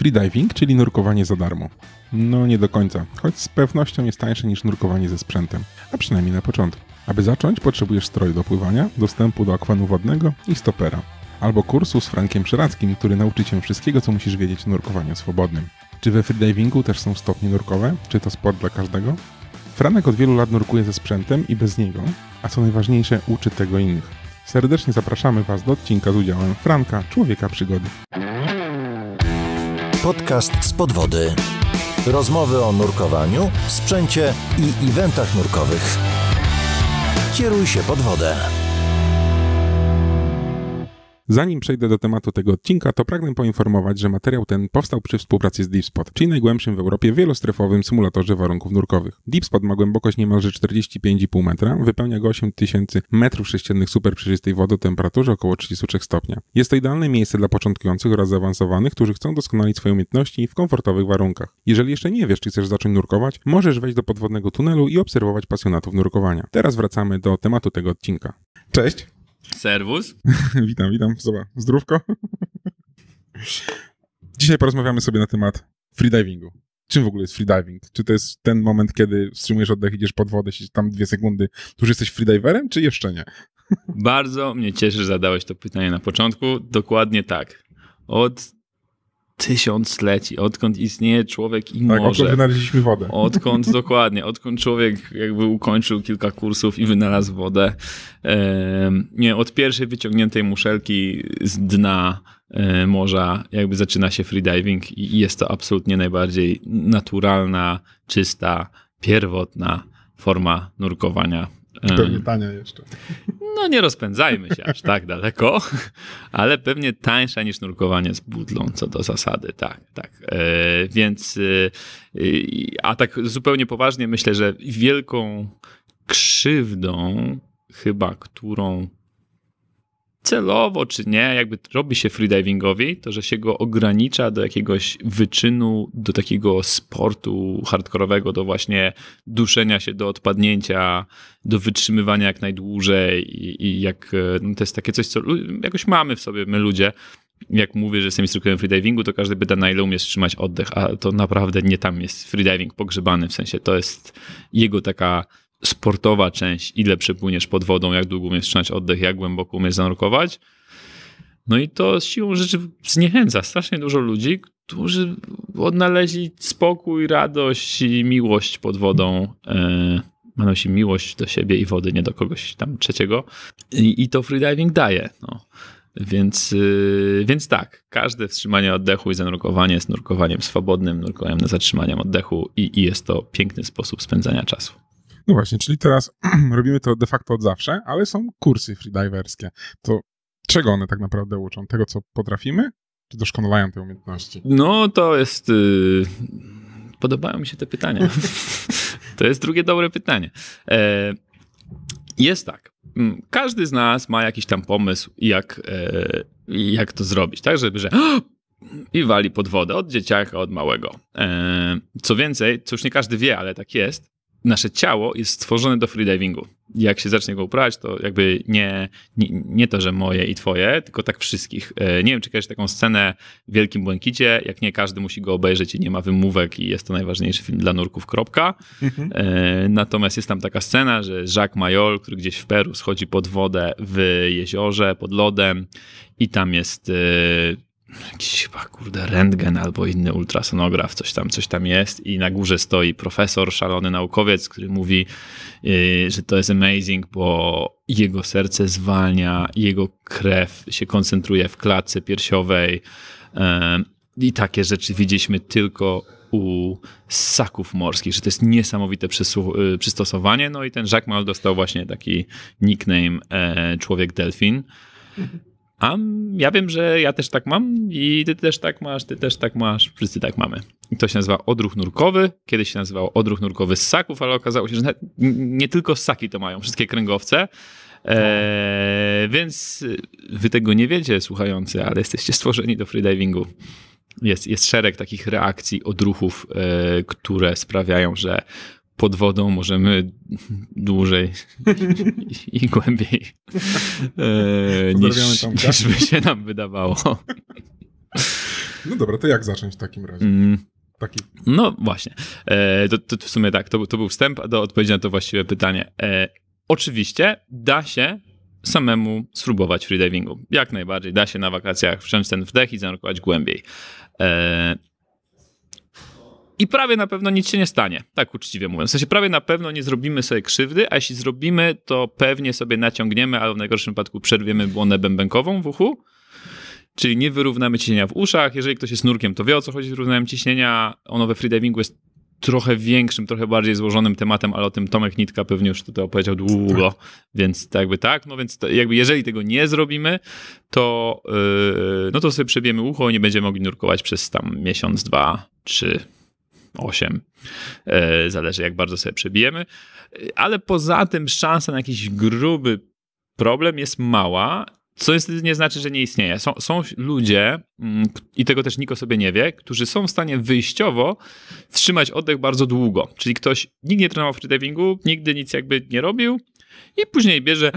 Freediving, czyli nurkowanie za darmo. No nie do końca, choć z pewnością jest tańsze niż nurkowanie ze sprzętem, a przynajmniej na początku. Aby zacząć, potrzebujesz stroju do pływania, dostępu do akwanu wodnego i stopera. Albo kursu z Frankiem Przyrackim, który nauczy cię wszystkiego, co musisz wiedzieć o nurkowaniu swobodnym. Czy we freedivingu też są stopnie nurkowe? Czy to sport dla każdego? Franek od wielu lat nurkuje ze sprzętem i bez niego, a co najważniejsze, uczy tego innych. Serdecznie zapraszamy Was do odcinka z udziałem Franka, człowieka przygody. Podcast z podwody. Rozmowy o nurkowaniu, sprzęcie i eventach nurkowych. Kieruj się pod wodę. Zanim przejdę do tematu tego odcinka, to pragnę poinformować, że materiał ten powstał przy współpracy z DeepSpot, czyli najgłębszym w Europie wielostrefowym symulatorze warunków nurkowych. DeepSpot ma głębokość niemalże 45,5 metra, wypełnia go 8000 metrów sześciennych super wody o temperaturze około 33 stopnia. Jest to idealne miejsce dla początkujących oraz zaawansowanych, którzy chcą doskonalić swoje umiejętności w komfortowych warunkach. Jeżeli jeszcze nie wiesz, czy chcesz zacząć nurkować, możesz wejść do podwodnego tunelu i obserwować pasjonatów nurkowania. Teraz wracamy do tematu tego odcinka. Cześć! Serwus. witam, witam. Zobacz, zdrówko. Dzisiaj porozmawiamy sobie na temat freedivingu. Czym w ogóle jest freediving? Czy to jest ten moment, kiedy wstrzymujesz oddech, idziesz pod wodę, siedzisz tam dwie sekundy, tu już jesteś freediverem, czy jeszcze nie? Bardzo mnie cieszy, że zadałeś to pytanie na początku. Dokładnie tak. Od tysiącleci, odkąd istnieje człowiek i tak, morze. Odkąd wynaleźliśmy wodę. Odkąd, dokładnie, odkąd człowiek jakby ukończył kilka kursów i wynalazł wodę. E, nie, od pierwszej wyciągniętej muszelki z dna e, morza jakby zaczyna się freediving i jest to absolutnie najbardziej naturalna, czysta, pierwotna forma nurkowania Pewnie tania jeszcze. No nie rozpędzajmy się aż tak daleko, ale pewnie tańsza niż nurkowanie z budlą, co do zasady, tak, tak. E, więc, e, a tak zupełnie poważnie myślę, że wielką krzywdą chyba, którą celowo czy nie, jakby robi się freedivingowi, to że się go ogranicza do jakiegoś wyczynu, do takiego sportu hardkorowego, do właśnie duszenia się do odpadnięcia, do wytrzymywania jak najdłużej i, i jak e, no to jest takie coś, co jakoś mamy w sobie my ludzie. Jak mówię, że jestem instruktorem freedivingu, to każdy pyta, na ile umiesz trzymać oddech, a to naprawdę nie tam jest freediving pogrzebany, w sensie to jest jego taka sportowa część, ile przepłyniesz pod wodą, jak długo umiesz trzymać oddech, jak głęboko umiesz zanurkować. No i to siłą rzeczy zniechęca strasznie dużo ludzi, którzy odnaleźli spokój, radość i miłość pod wodą. E, na myśli miłość do siebie i wody, nie do kogoś tam trzeciego. I, i to freediving daje. No. Więc, yy, więc tak, każde wstrzymanie oddechu i zanurkowanie jest nurkowaniem swobodnym, nurkowaniem na zatrzymaniem oddechu i, i jest to piękny sposób spędzania czasu. No właśnie, czyli teraz robimy to de facto od zawsze, ale są kursy freediverskie. To czego one tak naprawdę uczą? Tego, co potrafimy? Czy doszkolają te umiejętności? No to jest... Yy... Podobają mi się te pytania. to jest drugie dobre pytanie. E... Jest tak. Mm, każdy z nas ma jakiś tam pomysł, jak, e... jak to zrobić, tak? Żeby, że i wali pod wodę od dzieciaka, od małego. E, co więcej, co już nie każdy wie, ale tak jest, nasze ciało jest stworzone do freedivingu. Jak się zacznie go uprawiać, to jakby nie, nie, nie, to, że moje i twoje, tylko tak wszystkich. E, nie wiem, czy kiedyś taką scenę w Wielkim Błękicie, jak nie każdy musi go obejrzeć i nie ma wymówek i jest to najważniejszy film dla nurków, kropka. Mhm. E, natomiast jest tam taka scena, że Jacques Mayol, który gdzieś w Peru schodzi pod wodę w jeziorze, pod lodem i tam jest e, jakiś chyba, kurde, rentgen albo inny ultrasonograf, coś tam, coś tam jest i na górze stoi profesor, szalony naukowiec, który mówi, yy, że to jest amazing, bo jego serce zwalnia, jego krew się koncentruje w klatce piersiowej yy, i takie rzeczy widzieliśmy tylko u ssaków morskich, że to jest niesamowite y, przystosowanie. No i ten Jacques Mal dostał właśnie taki nickname e, Człowiek Delfin. Mhm. A ja wiem, że ja też tak mam i ty też tak masz, ty też tak masz, wszyscy tak mamy. I to się nazywa odruch nurkowy. Kiedyś się nazywało odruch nurkowy ssaków, ale okazało się, że nie tylko ssaki to mają, wszystkie kręgowce. Eee, więc wy tego nie wiecie, słuchający, ale jesteście stworzeni do freedivingu. Jest, jest szereg takich reakcji, odruchów, e, które sprawiają, że pod wodą możemy dłużej i, głębiej e, niż, niż by się nam wydawało. No dobra, to jak zacząć w takim razie? Mm. Taki. No właśnie. E, to, to, w sumie tak, to, to był wstęp do odpowiedzi na to właściwe pytanie. E, oczywiście da się samemu spróbować freedivingu. Jak najbardziej. Da się na wakacjach wszcząć ten wdech i zanurkować głębiej. E, i prawie na pewno nic się nie stanie. Tak uczciwie mówiąc. W sensie prawie na pewno nie zrobimy sobie krzywdy, a jeśli zrobimy, to pewnie sobie naciągniemy, albo w najgorszym przypadku przerwiemy błonę bębenkową w uchu. Czyli nie wyrównamy ciśnienia w uszach. Jeżeli ktoś jest nurkiem, to wie o co chodzi z równaniem ciśnienia. Ono we freedivingu jest trochę większym, trochę bardziej złożonym tematem, ale o tym Tomek Nitka pewnie już tutaj opowiedział długo, więc tak jakby tak, no więc jakby jeżeli tego nie zrobimy, to yy, no to sobie przebiemy ucho i nie będziemy mogli nurkować przez tam miesiąc, dwa, trzy, 8. E, zależy, jak bardzo sobie przebijemy. E, ale poza tym szansa na jakiś gruby problem jest mała, co jest, nie znaczy, że nie istnieje. Są, są ludzie, mm, i tego też Niko sobie nie wie, którzy są w stanie wyjściowo wstrzymać oddech bardzo długo. Czyli ktoś nigdy nie trenował freedivingu, nigdy nic jakby nie robił i później bierze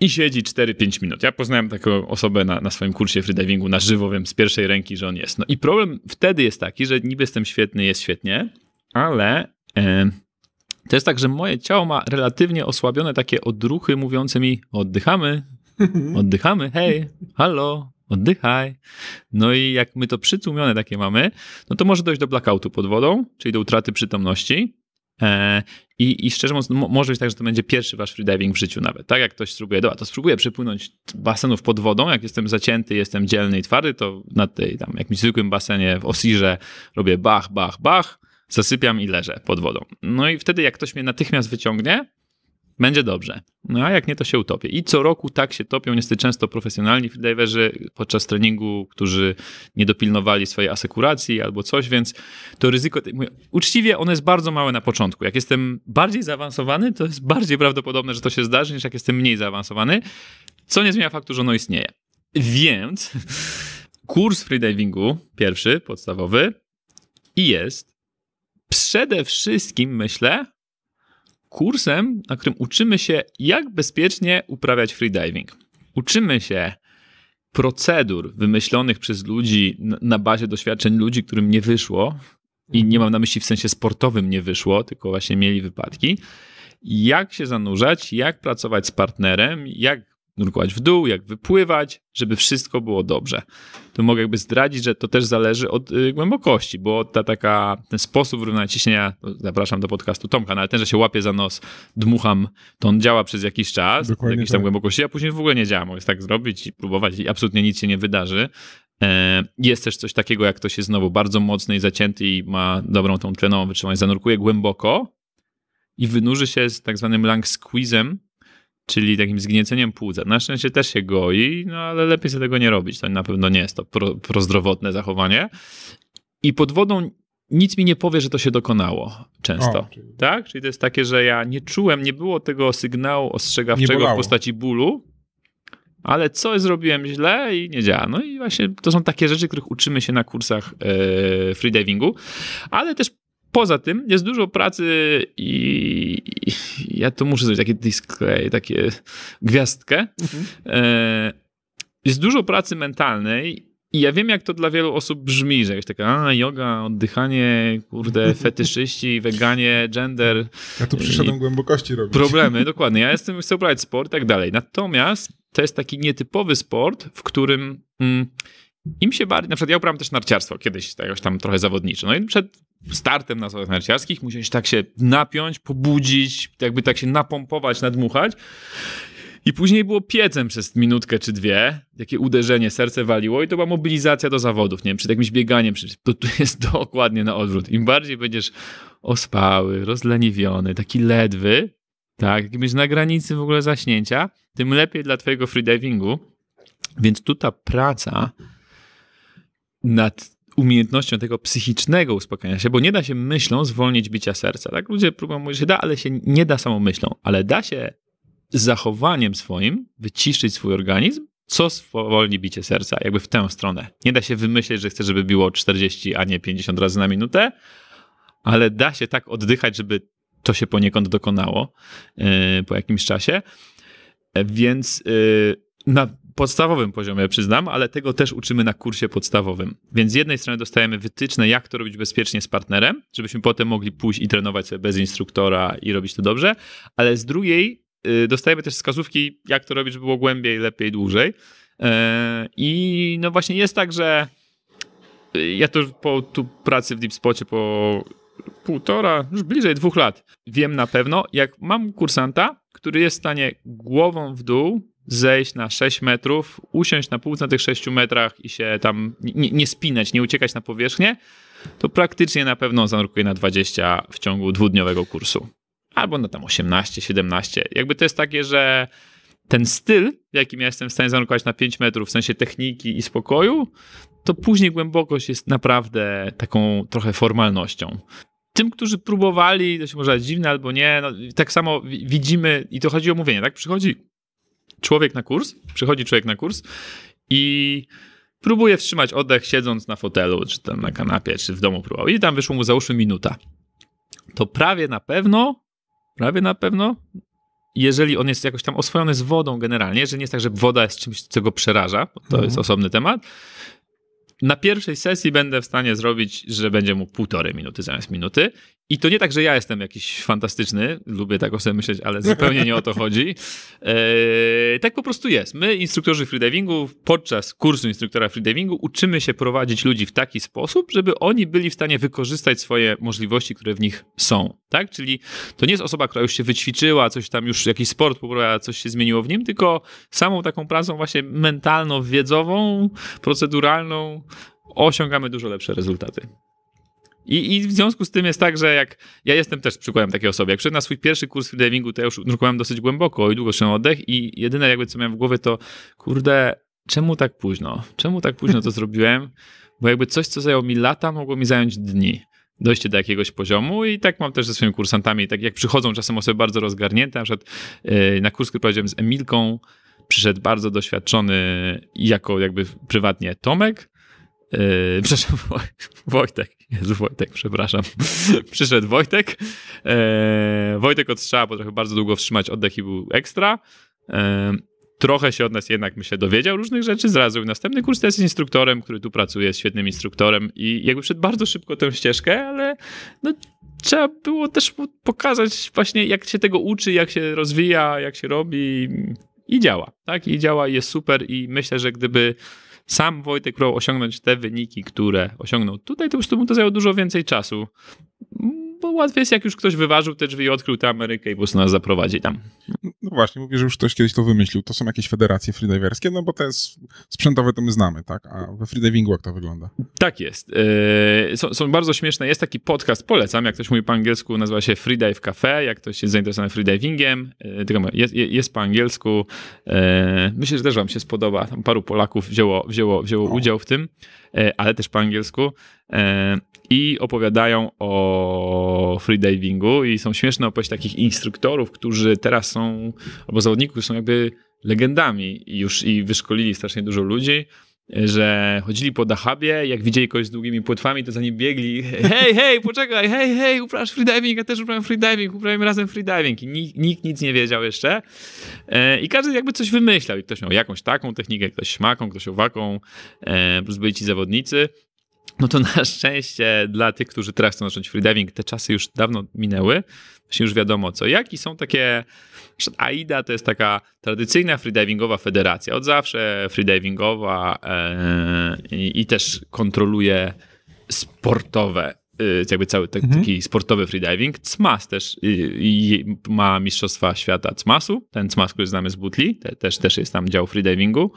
i siedzi 4-5 minut. Ja poznałem taką osobę na, na swoim kursie freedivingu na żywo, wiem z pierwszej ręki, że on jest. No i problem wtedy jest taki, że niby jestem świetny, jest świetnie, ale e, to jest tak, że moje ciało ma relatywnie osłabione takie odruchy mówiące mi oddychamy, oddychamy, hej, halo, oddychaj. No i jak my to przytłumione takie mamy, no to może dojść do blackoutu pod wodą, czyli do utraty przytomności. E, I, I szczerze mówiąc, może być tak, że to będzie pierwszy wasz freediving w życiu nawet, tak? Jak ktoś spróbuje, dobra, to spróbuję przepłynąć basenów pod wodą, jak jestem zacięty, jestem dzielny i twardy, to na tej tam jakimś zwykłym basenie w Osirze robię bach, bach, bach, zasypiam i leżę pod wodą. No i wtedy jak ktoś mnie natychmiast wyciągnie, będzie dobrze. No a jak nie, to się utopię. I co roku tak się topią niestety często profesjonalni freediverzy podczas treningu, którzy nie dopilnowali swojej asekuracji albo coś, więc to ryzyko, mówię, uczciwie ono jest bardzo małe na początku. Jak jestem bardziej zaawansowany, to jest bardziej prawdopodobne, że to się zdarzy, niż jak jestem mniej zaawansowany, co nie zmienia faktu, że ono istnieje. Więc kurs freedivingu, pierwszy, podstawowy, i jest przede wszystkim, myślę, kursem, na którym uczymy się, jak bezpiecznie uprawiać freediving. Uczymy się procedur wymyślonych przez ludzi na bazie doświadczeń ludzi, którym nie wyszło, i nie mam na myśli w sensie sportowym nie wyszło, tylko właśnie mieli wypadki. Jak się zanurzać, jak pracować z partnerem, jak nurkować w dół, jak wypływać, żeby wszystko było dobrze. Tu mogę jakby zdradzić, że to też zależy od y, głębokości, bo ta taka, ten sposób równania ciśnienia, no, zapraszam do podcastu Tomka, no, ale ten, że się łapie za nos, dmucham, to on działa przez jakiś czas, Dokładnie jakiejś tam tak. głębokości, a później w ogóle nie działa. Mogę tak zrobić i próbować i absolutnie nic się nie wydarzy. E, jest też coś takiego, jak ktoś jest znowu bardzo mocny i zacięty i ma dobrą tą tlenową wytrzymałość, zanurkuje głęboko i wynurzy się z tak zwanym lang squeezem, czyli takim zgnieceniem płuca. Na szczęście też się goi, no ale lepiej sobie tego nie robić. To na pewno nie jest to pro, prozdrowotne zachowanie. I pod wodą nic mi nie powie, że to się dokonało często. O, czyli... Tak? Czyli to jest takie, że ja nie czułem, nie było tego sygnału ostrzegawczego w postaci bólu, ale coś zrobiłem źle i nie działa. No i właśnie to są takie rzeczy, których uczymy się na kursach yy, freedivingu, ale też Poza tym jest dużo pracy i, ja tu muszę zrobić takie display, takie gwiazdkę. Mhm. E, jest dużo pracy mentalnej i ja wiem, jak to dla wielu osób brzmi, że jakaś taka a, yoga, oddychanie, kurde, fetyszyści, weganie, gender. Ja tu przyszedłem głębokości robić. Problemy, dokładnie. Ja jestem, chcę uprawiać sport i tak dalej. Natomiast to jest taki nietypowy sport, w którym mm, im się bardziej, na przykład ja uprawiam też narciarstwo kiedyś tak jakoś tam trochę zawodniczo. No i przed startem na salach narciarskich, musiałeś tak się napiąć, pobudzić, jakby tak się napompować, nadmuchać. I później było piecem przez minutkę czy dwie, takie uderzenie, serce waliło i to była mobilizacja do zawodów, nie wiem, przed jakimś bieganiem, to tu jest dokładnie na odwrót. Im bardziej będziesz ospały, rozleniwiony, taki ledwy, tak, jakbyś na granicy w ogóle zaśnięcia, tym lepiej dla twojego freedivingu. Więc tu ta praca nad umiejętnością tego psychicznego uspokajania się, bo nie da się myślą zwolnić bicia serca. Tak? Ludzie próbują mówić, że da, ale się nie da samą myślą, ale da się z zachowaniem swoim wyciszyć swój organizm, co spowolni bicie serca, jakby w tę stronę. Nie da się wymyśleć, że chcę, żeby biło 40, a nie 50 razy na minutę, ale da się tak oddychać, żeby to się poniekąd dokonało yy, po jakimś czasie. E, więc yy, na podstawowym poziomie, przyznam, ale tego też uczymy na kursie podstawowym. Więc z jednej strony dostajemy wytyczne, jak to robić bezpiecznie z partnerem, żebyśmy potem mogli pójść i trenować sobie bez instruktora i robić to dobrze, ale z drugiej y, dostajemy też wskazówki, jak to robić, żeby było głębiej, lepiej, dłużej. Y, I no właśnie jest tak, że y, ja to po tu pracy w Deep Spocie po półtora, już bliżej dwóch lat, wiem na pewno, jak mam kursanta, który jest w stanie głową w dół zejść na 6 metrów, usiąść na półce na tych 6 metrach i się tam nie, nie spinać, nie uciekać na powierzchnię, to praktycznie na pewno zanurkuje na 20 w ciągu dwudniowego kursu. Albo na tam 18, 17. Jakby to jest takie, że ten styl, w jakim ja jestem w stanie zanurkować na 5 metrów, w sensie techniki i spokoju, to później głębokość jest naprawdę taką trochę formalnością tym, którzy próbowali, to się może dziwne albo nie, no, tak samo widzimy, i to chodzi o mówienie, tak? Przychodzi człowiek na kurs, przychodzi człowiek na kurs i próbuje wstrzymać oddech siedząc na fotelu, czy tam na kanapie, czy w domu próbował. I tam wyszło mu załóżmy minuta. To prawie na pewno, prawie na pewno, jeżeli on jest jakoś tam oswojony z wodą generalnie, że nie jest tak, że woda jest czymś, co go przeraża, to mhm. jest osobny temat, na pierwszej sesji będę w stanie zrobić, że będzie mu półtorej minuty zamiast minuty. I to nie tak, że ja jestem jakiś fantastyczny, lubię tak o sobie myśleć, ale zupełnie nie o to chodzi. Eee, tak po prostu jest. My, instruktorzy freedivingu, podczas kursu instruktora freedivingu uczymy się prowadzić ludzi w taki sposób, żeby oni byli w stanie wykorzystać swoje możliwości, które w nich są. Tak? Czyli to nie jest osoba, która już się wyćwiczyła, coś tam już, jakiś sport poprawiła, coś się zmieniło w nim, tylko samą taką pracą właśnie mentalną, wiedzową, proceduralną osiągamy dużo lepsze rezultaty. I, I, w związku z tym jest tak, że jak ja jestem też przykładem takiej osoby, jak przyszedłem na swój pierwszy kurs freedivingu, to ja już nurkowałem dosyć głęboko i długo szedłem oddech i jedyne jakby co miałem w głowie to, kurde, czemu tak późno? Czemu tak późno to zrobiłem? Bo jakby coś, co zajęło mi lata, mogło mi zająć dni dojście do jakiegoś poziomu i tak mam też ze swoimi kursantami, tak jak przychodzą czasem osoby bardzo rozgarnięte, na przykład y, na kurs, który prowadziłem z Emilką, przyszedł bardzo doświadczony jako jakby prywatnie Tomek, Yy, przepraszam, Wojtek. Jezu, Wojtek, przepraszam. Przyszedł Wojtek. Yy, Wojtek od strzała potrafił bardzo długo wstrzymać oddech i był ekstra. Yy, trochę się od nas jednak, myślę, dowiedział różnych rzeczy. Zrazu następny kurs jest instruktorem, który tu pracuje, jest świetnym instruktorem i jakby wszedł bardzo szybko tę ścieżkę, ale no, trzeba było też pokazać właśnie, jak się tego uczy, jak się rozwija, jak się robi i działa, tak? I działa, i jest super i myślę, że gdyby sam Wojtek próbował osiągnąć te wyniki, które osiągnął tutaj, to już to mu to zajęło dużo więcej czasu bo łatwiej jest, jak już ktoś wyważył te drzwi i odkrył tę Amerykę i po prostu nas zaprowadzi tam. No właśnie, mówię, że już ktoś kiedyś to wymyślił. To są jakieś federacje freediverskie, no bo te sprzętowe to my znamy, tak? A we freedivingu jak to wygląda? Tak jest. Yy, są, są, bardzo śmieszne. Jest taki podcast, polecam, jak ktoś mówi po angielsku, nazywa się Freedive Cafe, jak ktoś jest zainteresowany freedivingiem, yy, tylko jest, jest, po angielsku. Yy, myślę, że też wam się spodoba. Tam paru Polaków wzięło, wzięło, wzięło no. udział w tym, yy, ale też po angielsku. Yy, i opowiadają o freedivingu i są śmieszne opowieści takich instruktorów, którzy teraz są, albo zawodników, są jakby legendami już i wyszkolili strasznie dużo ludzi że chodzili po dachabie, jak widzieli kogoś z długimi płetwami, to za nim biegli, hej, hej, poczekaj, hej, hej, uprawiasz freediving, ja też uprawiam freediving, uprawiam razem freediving. I nikt, nikt, nic nie wiedział jeszcze. E, I każdy jakby coś wymyślał. I ktoś miał jakąś taką technikę, ktoś śmaką, ktoś owaką, e, plus byli ci zawodnicy. No to na szczęście dla tych, którzy teraz chcą zacząć freediving, te czasy już dawno minęły. Właśnie już wiadomo co. Jaki są takie. AIDA to jest taka tradycyjna freedivingowa federacja. Od zawsze freedivingowa yy, i też kontroluje sportowe e, jakby cały tak, mhm. taki mhm. sportowy freediving. CMAS też ma Mistrzostwa Świata CMASu, ten CMAS, który znamy z Butli, te, też, też jest tam dział freedivingu.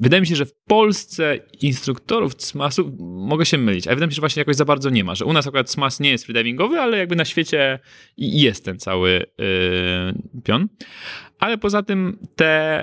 Wydaje mi się, że w Polsce instruktorów CMAS-u, mogę się mylić, ale wydaje mi się, że właśnie jakoś za bardzo nie ma, że u nas akurat CMAS nie jest freedivingowy, ale jakby na świecie jest ten cały yy, pion. Ale poza tym te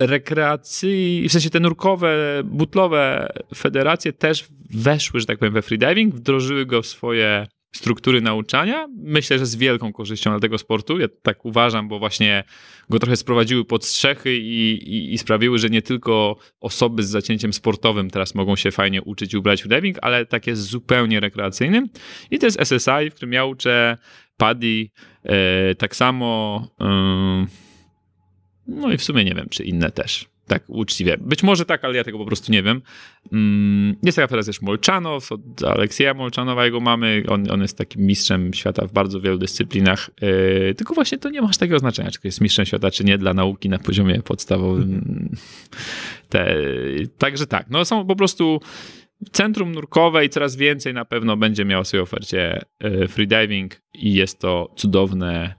rekreacji, w sensie te nurkowe, butlowe federacje też weszły, że tak powiem, we freediving, wdrożyły go w swoje struktury nauczania. Myślę, że z wielką korzyścią dla tego sportu. Ja tak uważam, bo właśnie go trochę sprowadziły pod strzechy i, i, i sprawiły, że nie tylko osoby z zacięciem sportowym teraz mogą się fajnie uczyć i ubrać w diving, ale takie zupełnie rekreacyjnym. I to jest SSI, w którym ja uczę Paddy, yy, tak samo. Yy, no i w sumie nie wiem, czy inne też tak uczciwie. Być może tak, ale ja tego po prostu nie wiem. Mm, jest taka teraz też Molczanow, od Aleksieja Molczanowa, jego mamy. On, on jest takim mistrzem świata w bardzo wielu dyscyplinach. Yy, tylko właśnie to nie masz takiego znaczenia, czy jest mistrzem świata, czy nie, dla nauki na poziomie podstawowym. Mhm. Te, także tak, no są po prostu centrum nurkowe i coraz więcej na pewno będzie miało w swojej ofercie yy, freediving i jest to cudowne,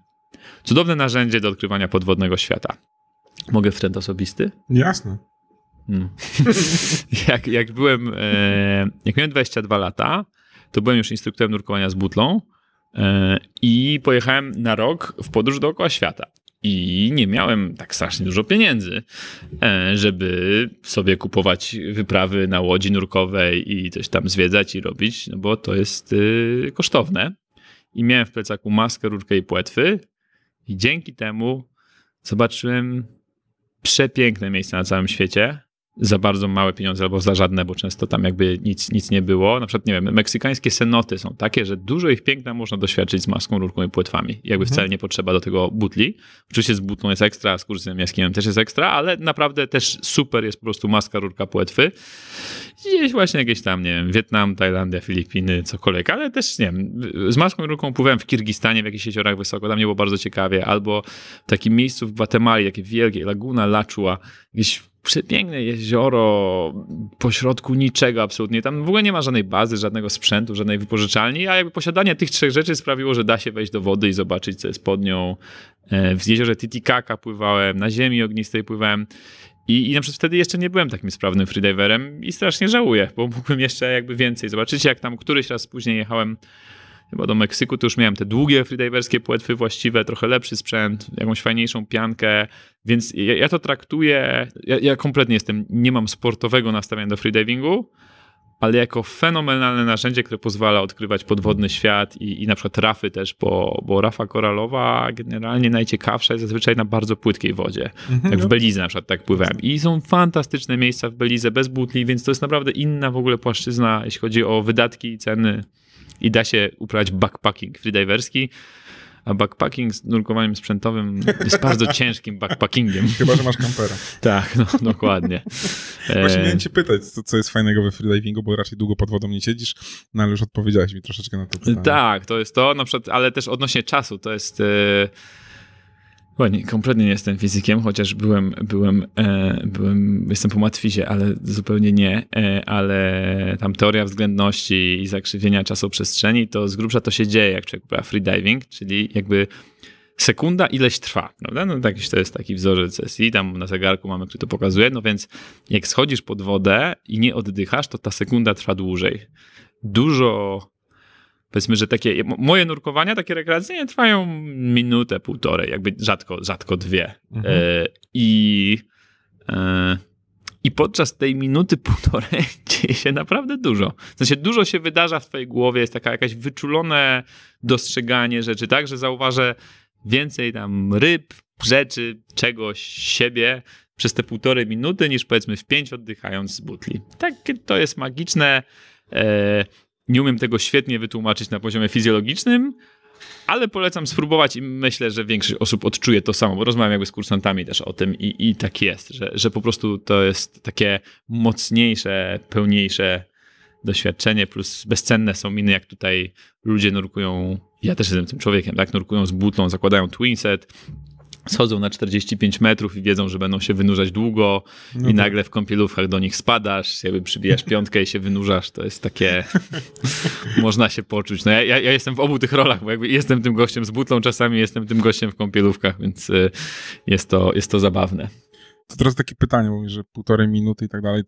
cudowne narzędzie do odkrywania podwodnego świata. Mogę w trend osobisty? Jasne. Hmm. jak, jak byłem, e, jak miałem 22 lata, to byłem już instruktorem nurkowania z butlą e, i pojechałem na rok w podróż dookoła świata. I nie miałem tak strasznie dużo pieniędzy, e, żeby sobie kupować wyprawy na łodzi nurkowej i coś tam zwiedzać i robić, no bo to jest y, kosztowne. I miałem w plecaku maskę, rurkę i płetwy. I dzięki temu zobaczyłem przepiękne miejsca na całym świecie za bardzo małe pieniądze albo za żadne, bo często tam jakby nic, nic nie było. Na przykład, nie wiem, meksykańskie cenoty są takie, że dużo ich piękna można doświadczyć z maską, rurką i płetwami. Jakby mhm. wcale nie potrzeba do tego butli. Oczywiście z butlą jest ekstra, z kursem jaskinem też jest ekstra, ale naprawdę też super jest po prostu maska, rurka, płetwy. Gdzieś właśnie jakieś tam, nie wiem, Wietnam, Tajlandia, Filipiny, cokolwiek, ale też, nie wiem, z maską, i rurką pływałem w Kirgistanie, w jakichś jeziorach wysoko, tam nie było bardzo ciekawie, albo w takim miejscu w Gwatemali, jakiej wielkie, Laguna Lachua, gdzieś przepiękne jezioro pośrodku niczego absolutnie. Tam w ogóle nie ma żadnej bazy, żadnego sprzętu, żadnej wypożyczalni, a jakby posiadanie tych trzech rzeczy sprawiło, że da się wejść do wody i zobaczyć, co jest pod nią. E, w jeziorze Titicaca pływałem, na ziemi ognistej pływałem. I, I na przykład wtedy jeszcze nie byłem takim sprawnym freediverem i strasznie żałuję, bo mógłbym jeszcze jakby więcej zobaczyć. Jak tam któryś raz później jechałem chyba do Meksyku, to już miałem te długie freediverskie płetwy właściwe, trochę lepszy sprzęt, jakąś fajniejszą piankę, więc ja, ja to traktuję, ja, ja, kompletnie jestem, nie mam sportowego nastawienia do freedivingu, ale jako fenomenalne narzędzie, które pozwala odkrywać podwodny świat i, i na przykład rafy też, bo, bo rafa koralowa generalnie najciekawsza jest zazwyczaj na bardzo płytkiej wodzie. Mhm. Tak jak w Belize na przykład tak pływałem. I są fantastyczne miejsca w Belize bez butli, więc to jest naprawdę inna w ogóle płaszczyzna, jeśli chodzi o wydatki i ceny i da się uprawiać backpacking freediverski. A backpacking z nurkowaniem sprzętowym jest bardzo ciężkim backpackingiem. Chyba, że masz kampera. tak, no, dokładnie. Właśnie e, miałem cię pytać, co, co jest fajnego we freedivingu, bo raczej długo pod wodą nie siedzisz, no ale już odpowiedziałeś mi troszeczkę na to pytanie. Tak, to jest to, na przykład, ale też odnośnie czasu, to jest... Yy Ładnie, kompletnie nie jestem fizykiem, chociaż byłem, byłem, e, byłem jestem po matwizie, ale zupełnie nie, e, ale tam teoria względności i zakrzywienia czasu przestrzeni, to z grubsza to się dzieje, jak człowiek bywa freediving, czyli jakby sekunda ileś trwa, prawda? No taki, to jest taki wzorzec sesji, tam na zegarku mamy, który to pokazuje, no więc jak schodzisz pod wodę i nie oddychasz, to ta sekunda trwa dłużej. Dużo powiedzmy, że takie moje nurkowania, takie rekreacyjne trwają minutę, półtorej, jakby rzadko, rzadko dwie. Mhm. E, I e, i podczas tej minuty, półtorej dzieje się naprawdę dużo. W sensie dużo się wydarza w twojej głowie, jest taka jakaś wyczulone dostrzeganie rzeczy, tak, że zauważę więcej tam ryb, rzeczy, czegoś, siebie przez te półtorej minuty niż powiedzmy w pięć oddychając z butli. Tak, to jest magiczne. E, nie umiem tego świetnie wytłumaczyć na poziomie fizjologicznym, ale polecam spróbować i myślę, że większość osób odczuje to samo, bo rozmawiam jakby z kursantami też o tym i, i tak jest, że, że po prostu to jest takie mocniejsze, pełniejsze doświadczenie, plus bezcenne są miny, jak tutaj ludzie nurkują, ja też jestem tym człowiekiem, tak, nurkują z butlą, zakładają twinset, schodzą na 45 metrów i wiedzą, że będą się wynurzać długo no i tak. nagle w kąpielówkach do nich spadasz, jakby przybijasz piątkę i się wynurzasz, to jest takie można się poczuć. No ja, ja, ja, jestem w obu tych rolach, bo jakby jestem tym gościem z butlą czasami, jestem tym gościem w kąpielówkach, więc y, jest to, jest to zabawne. To teraz takie pytanie, bo mówię, że półtorej minuty i tak dalej,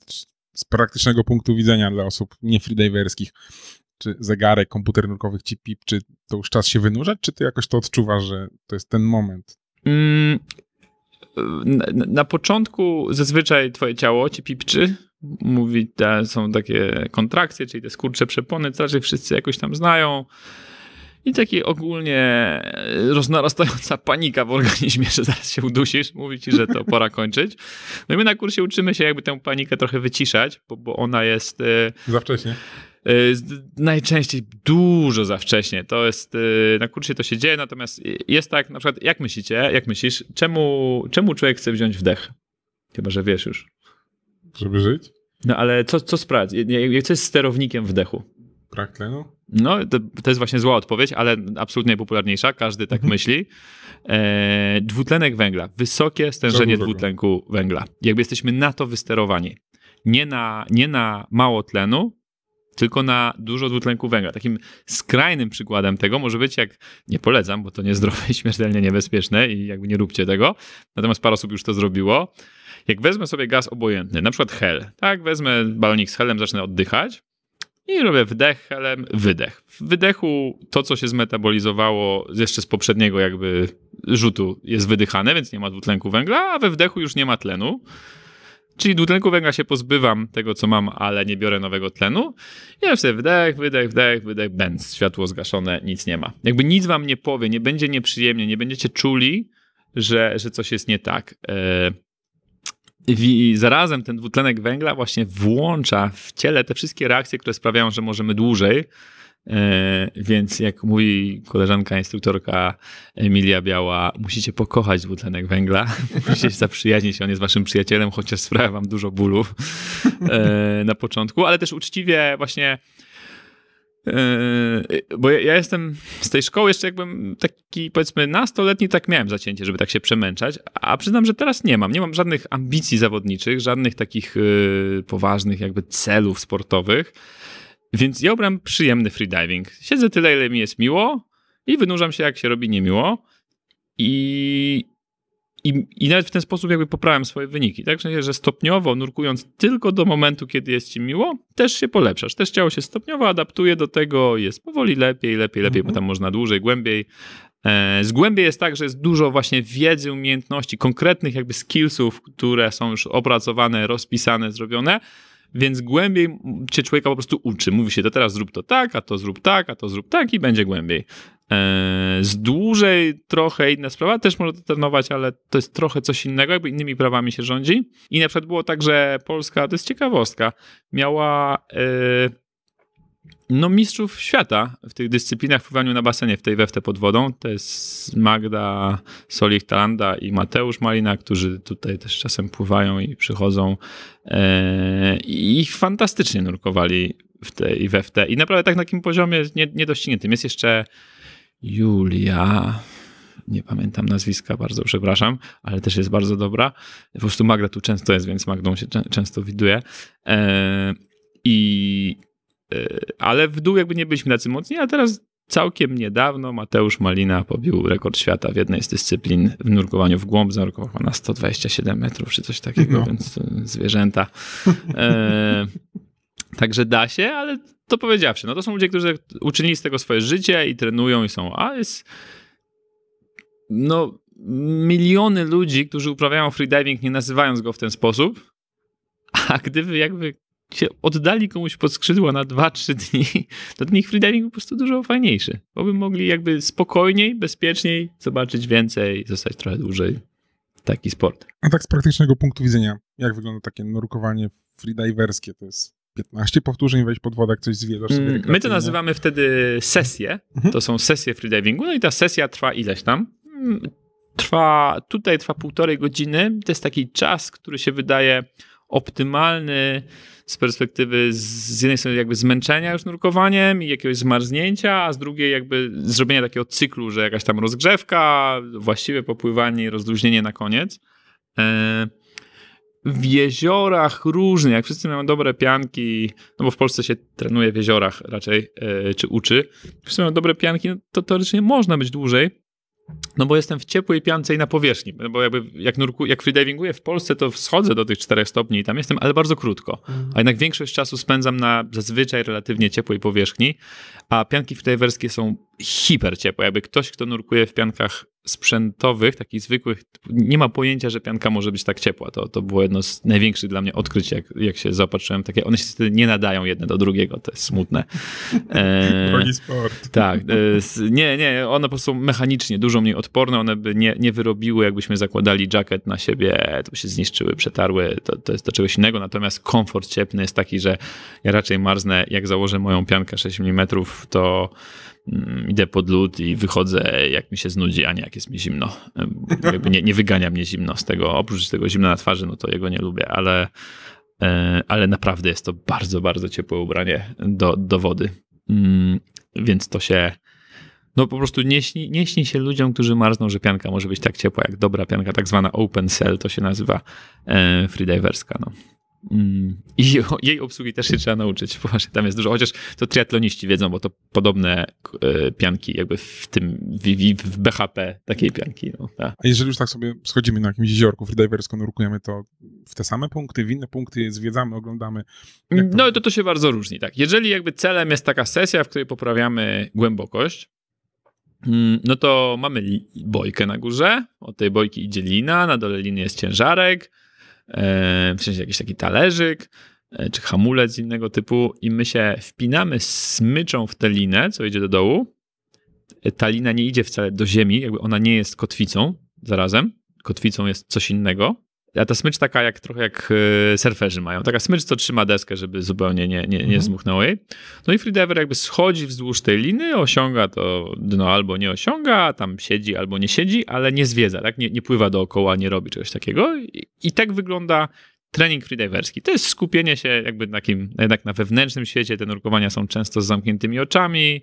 z praktycznego punktu widzenia dla osób nie freediverskich, czy zegarek komputer nurkowych ci pip, czy to już czas się wynurzać, czy ty jakoś to odczuwasz, że to jest ten moment? Mm, na początku zazwyczaj twoje ciało ci pipczy, mówi, te są takie kontrakcje, czyli te skurcze przepony, co raczej wszyscy jakoś tam znają. I taki ogólnie e, roznarastająca panika w organizmie, że zaraz się udusisz, mówi ci, że to pora kończyć. No i my na kursie uczymy się jakby tę panikę trochę wyciszać, bo, bo ona jest... E, Za wcześnie. E, najczęściej dużo za wcześnie. To jest, e, na kursie to się dzieje, natomiast jest tak, na przykład, jak myślicie, jak myślisz, czemu, czemu człowiek chce wziąć wdech? Chyba, że wiesz już. Żeby żyć? No ale co, co sprawdzić? Co jest sterownikiem wdechu? Brak tlenu? No, to, to, jest właśnie zła odpowiedź, ale absolutnie najpopularniejsza, każdy tak mhm. myśli. E, dwutlenek węgla, wysokie stężenie dwutlenku węgla. Jakby jesteśmy na to wysterowani. Nie na, nie na mało tlenu, tylko na dużo dwutlenku węgla. Takim skrajnym przykładem tego może być, jak nie polecam, bo to niezdrowe i śmiertelnie niebezpieczne i jakby nie róbcie tego, natomiast parę osób już to zrobiło. Jak wezmę sobie gaz obojętny, na przykład hel, tak, wezmę balonik z helem, zacznę oddychać, i robię wdech helem, wydech. W wydechu to, co się zmetabolizowało jeszcze z poprzedniego jakby rzutu jest wydychane, więc nie ma dwutlenku węgla, a we wdechu już nie ma tlenu. Czyli dwutlenku węgla się pozbywam tego, co mam, ale nie biorę nowego tlenu. I ja sobie wdech, wydech, wdech, wydech, bęc, światło zgaszone, nic nie ma. Jakby nic wam nie powie, nie będzie nieprzyjemnie, nie będziecie czuli, że, że coś jest nie tak. E, I zarazem ten dwutlenek węgla właśnie włącza w ciele te wszystkie reakcje, które sprawiają, że możemy dłużej E, więc jak mówi koleżanka instruktorka Emilia Biała, musicie pokochać dwutlenek węgla, musicie się zaprzyjaźnić, on jest waszym przyjacielem, chociaż sprawia wam dużo bólu e, na początku, ale też uczciwie właśnie e, bo ja, jestem z tej szkoły jeszcze jakbym taki powiedzmy nastoletni, tak miałem zacięcie, żeby tak się przemęczać, a przyznam, że teraz nie mam. Nie mam żadnych ambicji zawodniczych, żadnych takich poważnych jakby celów sportowych. Więc ja obram przyjemny freediving. Siedzę tyle, ile mi jest miło i wynurzam się, jak się robi niemiło. I, i, i nawet w ten sposób jakby poprawiam swoje wyniki. Tak w sensie, że stopniowo, nurkując tylko do momentu, kiedy jest ci miło, też się polepszasz. Też ciało się stopniowo adaptuje do tego, jest powoli lepiej, lepiej, lepiej, mhm. bo tam można dłużej, głębiej. E, z głębiej jest tak, że jest dużo właśnie wiedzy, umiejętności, konkretnych jakby skillsów, które są już opracowane, rozpisane, zrobione więc głębiej cię człowieka po prostu uczy. Mówi się, to teraz zrób to tak, a to zrób tak, a to zrób tak i będzie głębiej. E, z dłużej trochę inna sprawa, też można to trenować, ale to jest trochę coś innego, jakby innymi prawami się rządzi. I na przykład było tak, że Polska, to jest ciekawostka, miała... E, no, mistrzów świata w tych dyscyplinach pływaniu na basenie, w tej weftę pod wodą. To jest Magda Solich-Talanda i Mateusz Malina, którzy tutaj też czasem pływają i przychodzą. E, I fantastycznie nurkowali w tej weftę. I naprawdę tak na takim poziomie niedościgniętym. Nie jest jeszcze Julia nie pamiętam nazwiska, bardzo przepraszam, ale też jest bardzo dobra. Po prostu Magda tu często jest, więc Magdą się często widuje. E, I E, ale w dół jakby nie byliśmy tacy mocni, a teraz całkiem niedawno Mateusz Malina pobił rekord świata w jednej z dyscyplin w nurkowaniu w głąb, zanurkował na 127 metrów czy coś takiego, no. więc e, zwierzęta. E, także da się, ale to powiedziawszy, no to są ludzie, którzy uczynili z tego swoje życie i trenują i są, a jest no miliony ludzi, którzy uprawiają freediving nie nazywając go w ten sposób, a gdyby jakby się oddali komuś pod skrzydła na 2-3 dni, to ten ich freediving był po prostu dużo fajniejszy. Bo by mogli jakby spokojniej, bezpieczniej zobaczyć więcej, zostać trochę dłużej. Taki sport. A tak z praktycznego punktu widzenia, jak wygląda takie nurkowanie freediverskie? To jest 15 powtórzeń, wejść pod wodę, jak coś zwiedzasz sobie mm, My to nazywamy wtedy sesje. Mhm. To są sesje freedivingu. No i ta sesja trwa ileś tam. Mm, trwa, tutaj trwa półtorej godziny. To jest taki czas, który się wydaje optymalny z perspektywy z jednej strony jakby zmęczenia już nurkowaniem i jakiegoś zmarznięcia, a z drugiej jakby zrobienia takiego cyklu, że jakaś tam rozgrzewka, właściwe popływanie i rozluźnienie na koniec. E, w jeziorach różnie, jak wszyscy mają dobre pianki, no bo w Polsce się trenuje w jeziorach raczej, e, czy uczy, wszyscy mają dobre pianki, no to teoretycznie można być dłużej, no bo jestem w ciepłej piance i na powierzchni, bo jakby jak, nurku, jak freedivinguję w Polsce, to wschodzę do tych 4 stopni i tam jestem, ale bardzo krótko. Mhm. A jednak większość czasu spędzam na zazwyczaj relatywnie ciepłej powierzchni, a pianki freediverskie są hiper ciepłe. Jakby ktoś, kto nurkuje w piankach sprzętowych, takich zwykłych, nie ma pojęcia, że pianka może być tak ciepła. To, to było jedno z największych dla mnie odkryć, jak, jak się zaopatrzyłem. Takie, one się nie nadają jedne do drugiego, to jest smutne. E, Drogi sport. Tak. E, nie, nie, one po prostu mechanicznie dużo mniej odporne, one by nie, nie wyrobiły, jakbyśmy zakładali jacket na siebie, to by się zniszczyły, przetarły, to, to jest do czegoś innego, natomiast komfort cieplny jest taki, że ja raczej marznę, jak założę moją piankę 6 mm, to Mm, idę pod lód i wychodzę, jak mi się znudzi, a nie jak jest mi zimno. Jakby nie, nie wygania mnie zimno z tego. Oprócz tego zimna na twarzy, no to jego nie lubię, ale, e, ale naprawdę jest to bardzo, bardzo ciepłe ubranie do, do wody. Mm, więc to się. No po prostu nie śni, nie śni się ludziom, którzy marzną, że pianka może być tak ciepła jak dobra pianka, tak zwana open cell, to się nazywa e, freediverska. No. Mm. I jej obsługi też się trzeba nauczyć, właśnie tam jest dużo, chociaż to triatloniści wiedzą, bo to podobne e, pianki jakby w tym, w, w BHP takiej pianki. No, A jeżeli już tak sobie schodzimy na jakimś jeziorku freediverską, nurkujemy to w te same punkty, w inne punkty, zwiedzamy, oglądamy? Mm, to... No to to się bardzo różni, tak. Jeżeli jakby celem jest taka sesja, w której poprawiamy głębokość, mm, no to mamy bojkę na górze, od tej bojki idzie lina, na dole liny jest ciężarek, E, w sensie jakiś taki talerzyk, e, czy hamulec innego typu i my się wpinamy smyczą w tę linę, co idzie do dołu. E, ta lina nie idzie wcale do ziemi, jakby ona nie jest kotwicą zarazem. Kotwicą jest coś innego. A ta smycz taka jak trochę jak e, surferzy mają. Taka smycz, co trzyma deskę, żeby zupełnie nie, nie, nie mhm. zmuchnął jej. No i freediver jakby schodzi wzdłuż tej liny, osiąga to dno albo nie osiąga, tam siedzi albo nie siedzi, ale nie zwiedza, tak? Nie, nie pływa dookoła, nie robi czegoś takiego. I, i tak wygląda trening freediverski. To jest skupienie się jakby na kim, jednak na wewnętrznym świecie. Te nurkowania są często z zamkniętymi oczami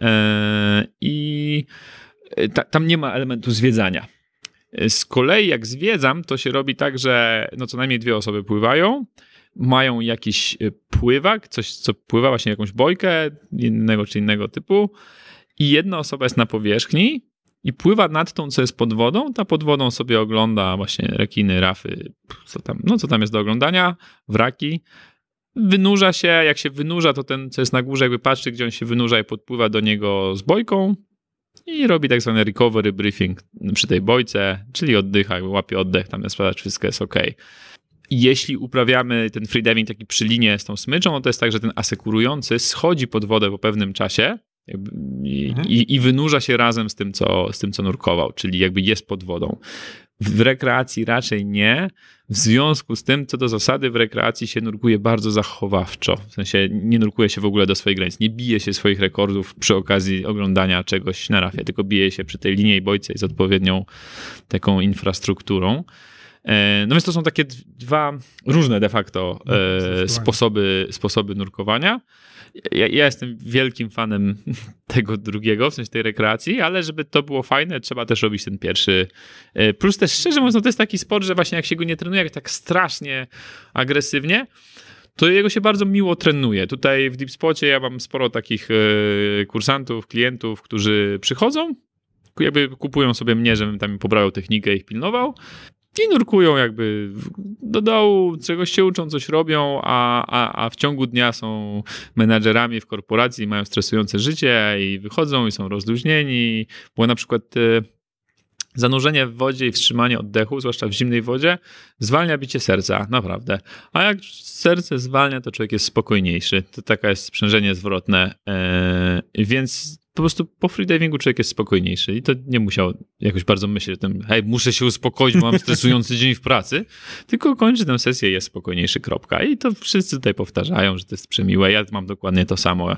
yy, i e, ta, tam nie ma elementu zwiedzania. Z kolei jak zwiedzam, to się robi tak, że no co najmniej dwie osoby pływają, mają jakiś y, pływak, coś co pływa właśnie jakąś bojkę innego czy innego typu i jedna osoba jest na powierzchni i pływa nad tą, co jest pod wodą. Ta pod wodą sobie ogląda właśnie rekiny, rafy, co tam, no co tam jest do oglądania, wraki. Wynurza się, jak się wynurza, to ten, co jest na górze, jakby patrzy, gdzie on się wynurza i podpływa do niego z bojką i robi tak zwany recovery briefing przy tej bojce, czyli oddycha, łapie oddech, tam sprawdza, czy wszystko jest ok. Jeśli uprawiamy ten freediving taki przy linie z tą smyczą, to jest tak, że ten asekurujący schodzi pod wodę po pewnym czasie i, mhm. i, i wynurza się razem z tym, co, z tym, co nurkował, czyli jakby jest pod wodą. W rekreacji raczej nie. W związku z tym, co do zasady, w rekreacji się nurkuje bardzo zachowawczo. W sensie nie nurkuje się w ogóle do swoich granic. Nie bije się swoich rekordów przy okazji oglądania czegoś na rafie, tylko bije się przy tej linii bojce z odpowiednią taką infrastrukturą. E, no więc to są takie dwa różne de facto e, no, sposoby, sposoby nurkowania ja, ja, jestem wielkim fanem tego drugiego, w sensie tej rekreacji, ale żeby to było fajne, trzeba też robić ten pierwszy. E, plus też szczerze mówiąc, no to jest taki sport, że właśnie jak się go nie trenuje jak tak strasznie agresywnie, to jego się bardzo miło trenuje. Tutaj w Deep Spocie ja mam sporo takich e, kursantów, klientów, którzy przychodzą, jakby kupują sobie mnie, żebym tam poprawiał technikę i ich pilnował i nurkują jakby do dołu, czegoś się uczą, coś robią, a, a, a w ciągu dnia są menadżerami w korporacji, mają stresujące życie i wychodzą i są rozluźnieni, bo na przykład y, zanurzenie w wodzie i wstrzymanie oddechu, zwłaszcza w zimnej wodzie, zwalnia bicie serca, naprawdę. A jak serce zwalnia, to człowiek jest spokojniejszy. To taka jest sprzężenie zwrotne. Yy, więc po prostu po freedivingu człowiek jest spokojniejszy i to nie musiał jakoś bardzo myśleć o tym, hej, muszę się uspokoić, mam stresujący dzień w pracy, tylko kończy tę sesję jest spokojniejszy, kropka. I to wszyscy tutaj powtarzają, że to jest przemiłe. Ja mam dokładnie to samo.